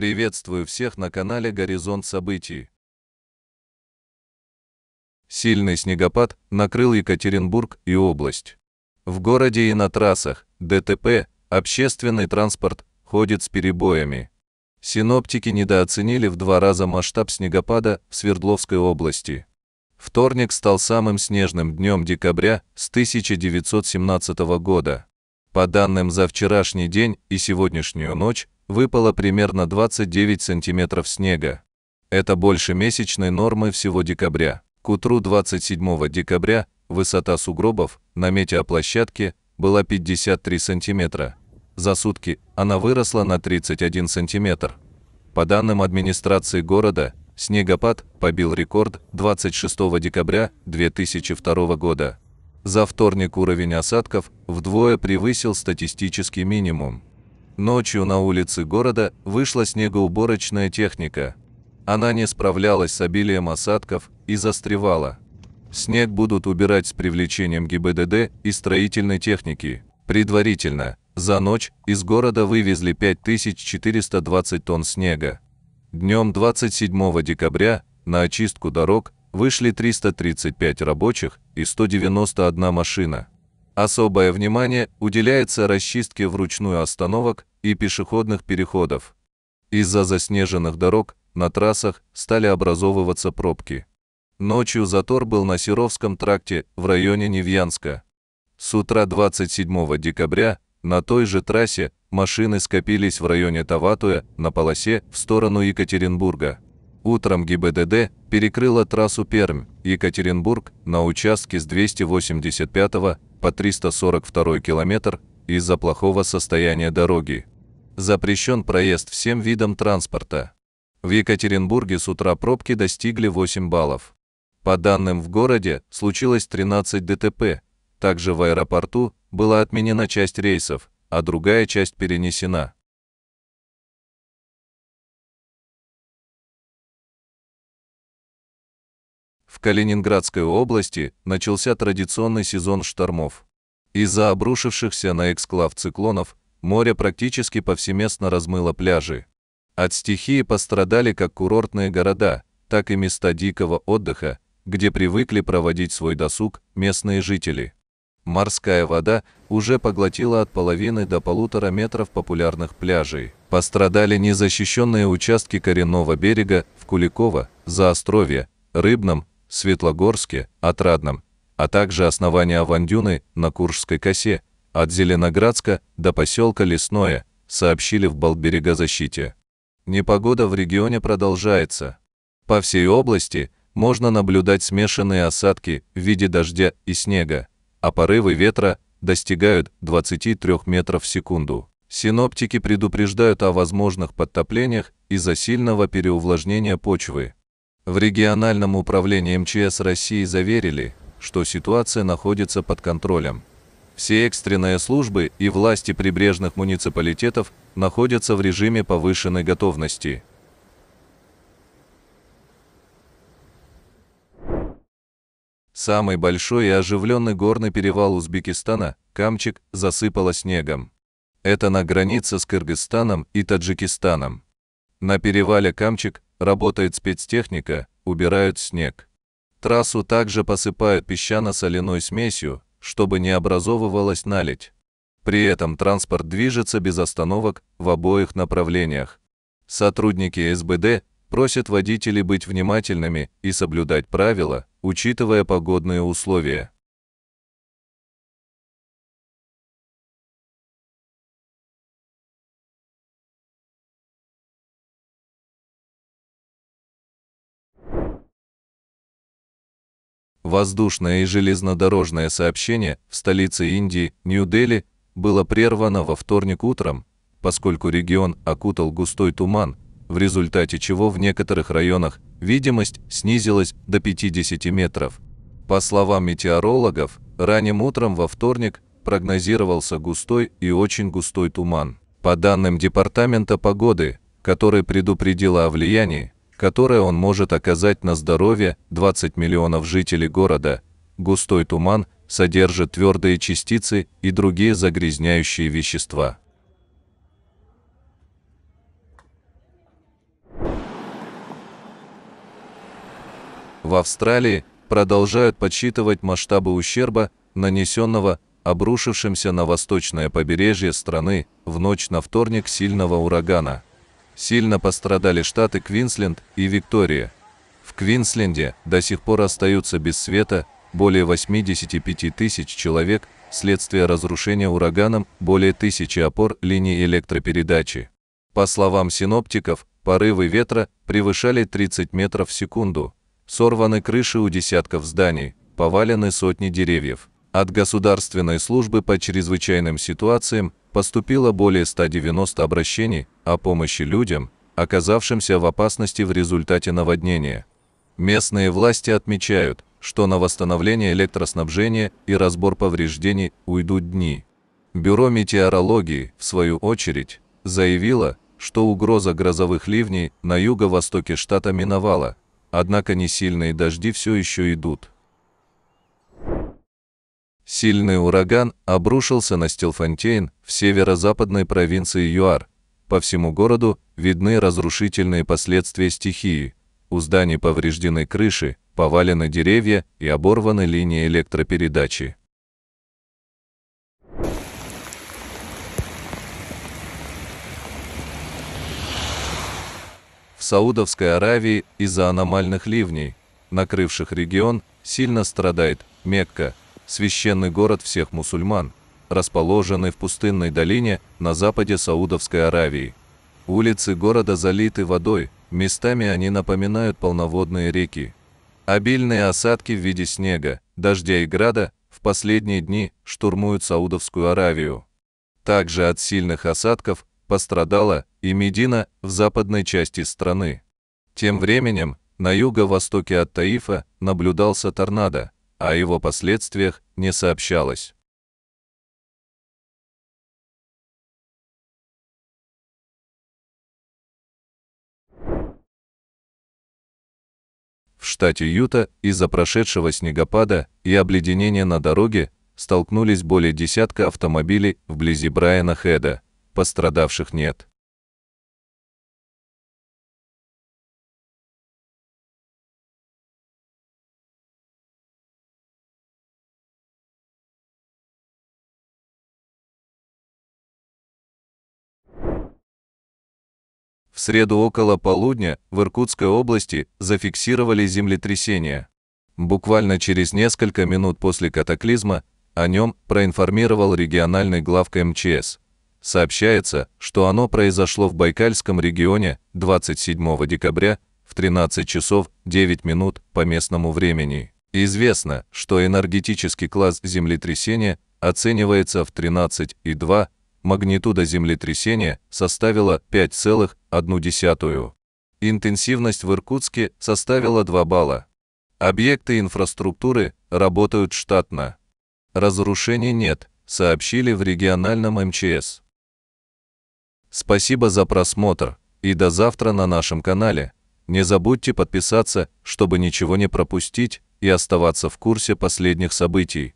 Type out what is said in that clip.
Приветствую всех на канале «Горизонт событий». Сильный снегопад накрыл Екатеринбург и область. В городе и на трассах, ДТП, общественный транспорт ходит с перебоями. Синоптики недооценили в два раза масштаб снегопада в Свердловской области. Вторник стал самым снежным днем декабря с 1917 года. По данным за вчерашний день и сегодняшнюю ночь, выпало примерно 29 сантиметров снега. Это больше месячной нормы всего декабря. К утру 27 декабря высота сугробов на метеоплощадке была 53 сантиметра. За сутки она выросла на 31 сантиметр. По данным администрации города, снегопад побил рекорд 26 декабря 2002 года. За вторник уровень осадков вдвое превысил статистический минимум. Ночью на улице города вышла снегоуборочная техника. Она не справлялась с обилием осадков и застревала. Снег будут убирать с привлечением ГИБДД и строительной техники. Предварительно, за ночь из города вывезли 5420 тонн снега. Днем 27 декабря на очистку дорог вышли 335 рабочих и 191 машина. Особое внимание уделяется расчистке вручную остановок и пешеходных переходов. Из-за заснеженных дорог на трассах стали образовываться пробки. Ночью затор был на Серовском тракте в районе Невьянска. С утра 27 декабря на той же трассе машины скопились в районе Таватуя на полосе в сторону Екатеринбурга. Утром ГИБДД перекрыла трассу Пермь-Екатеринбург на участке с 285 по 342 километр из-за плохого состояния дороги. Запрещен проезд всем видам транспорта. В Екатеринбурге с утра пробки достигли 8 баллов. По данным в городе случилось 13 ДТП. Также в аэропорту была отменена часть рейсов, а другая часть перенесена. В Калининградской области начался традиционный сезон штормов. Из-за обрушившихся на эксклав циклонов море практически повсеместно размыло пляжи. От стихии пострадали как курортные города, так и места дикого отдыха, где привыкли проводить свой досуг местные жители. Морская вода уже поглотила от половины до полутора метров популярных пляжей. Пострадали незащищенные участки коренного берега в Куликово, Заостровье, Рыбном, Светлогорске, Отрадном, а также основание Авандюны на Куршской косе, от Зеленоградска до поселка Лесное, сообщили в Балберегозащите. Непогода в регионе продолжается. По всей области можно наблюдать смешанные осадки в виде дождя и снега, а порывы ветра достигают 23 метров в секунду. Синоптики предупреждают о возможных подтоплениях из-за сильного переувлажнения почвы. В региональном управлении МЧС России заверили, что ситуация находится под контролем. Все экстренные службы и власти прибрежных муниципалитетов находятся в режиме повышенной готовности. Самый большой и оживленный горный перевал Узбекистана, Камчик, засыпало снегом. Это на границе с Кыргызстаном и Таджикистаном. На перевале Камчик Работает спецтехника, убирают снег. Трассу также посыпают песчано-соляной смесью, чтобы не образовывалась наледь. При этом транспорт движется без остановок в обоих направлениях. Сотрудники СБД просят водителей быть внимательными и соблюдать правила, учитывая погодные условия. Воздушное и железнодорожное сообщение в столице Индии, Нью-Дели, было прервано во вторник утром, поскольку регион окутал густой туман, в результате чего в некоторых районах видимость снизилась до 50 метров. По словам метеорологов, ранним утром во вторник прогнозировался густой и очень густой туман. По данным Департамента погоды, который предупредил о влиянии которое он может оказать на здоровье 20 миллионов жителей города. Густой туман содержит твердые частицы и другие загрязняющие вещества. В Австралии продолжают подсчитывать масштабы ущерба, нанесенного обрушившимся на восточное побережье страны в ночь на вторник сильного урагана – Сильно пострадали штаты Квинсленд и Виктория. В Квинсленде до сих пор остаются без света более 85 тысяч человек вследствие разрушения ураганом более тысячи опор линий электропередачи. По словам синоптиков, порывы ветра превышали 30 метров в секунду. Сорваны крыши у десятков зданий, повалены сотни деревьев. От Государственной службы по чрезвычайным ситуациям поступило более 190 обращений о помощи людям, оказавшимся в опасности в результате наводнения. Местные власти отмечают, что на восстановление электроснабжения и разбор повреждений уйдут дни. Бюро метеорологии, в свою очередь, заявило, что угроза грозовых ливней на юго-востоке штата миновала, однако несильные дожди все еще идут. Сильный ураган обрушился на Стилфонтейн в северо-западной провинции ЮАР. По всему городу видны разрушительные последствия стихии. У зданий повреждены крыши, повалены деревья и оборваны линии электропередачи. В Саудовской Аравии из-за аномальных ливней, накрывших регион, сильно страдает Мекка – священный город всех мусульман, расположенный в пустынной долине на западе Саудовской Аравии. Улицы города залиты водой, местами они напоминают полноводные реки. Обильные осадки в виде снега, дождя и града в последние дни штурмуют Саудовскую Аравию. Также от сильных осадков пострадала и Медина в западной части страны. Тем временем на юго-востоке от Таифа наблюдался торнадо, о его последствиях не сообщалось. В штате Юта из-за прошедшего снегопада и обледенения на дороге столкнулись более десятка автомобилей вблизи Брайана Хеда. Пострадавших нет. В среду около полудня в Иркутской области зафиксировали землетрясение. Буквально через несколько минут после катаклизма о нем проинформировал региональный главка МЧС. Сообщается, что оно произошло в Байкальском регионе 27 декабря в 13 часов 9 минут по местному времени. Известно, что энергетический класс землетрясения оценивается в 13,2 магнитуда землетрясения составила 5,1. Интенсивность в Иркутске составила 2 балла. Объекты инфраструктуры работают штатно. Разрушений нет, сообщили в региональном МЧС. Спасибо за просмотр и до завтра на нашем канале. Не забудьте подписаться, чтобы ничего не пропустить и оставаться в курсе последних событий.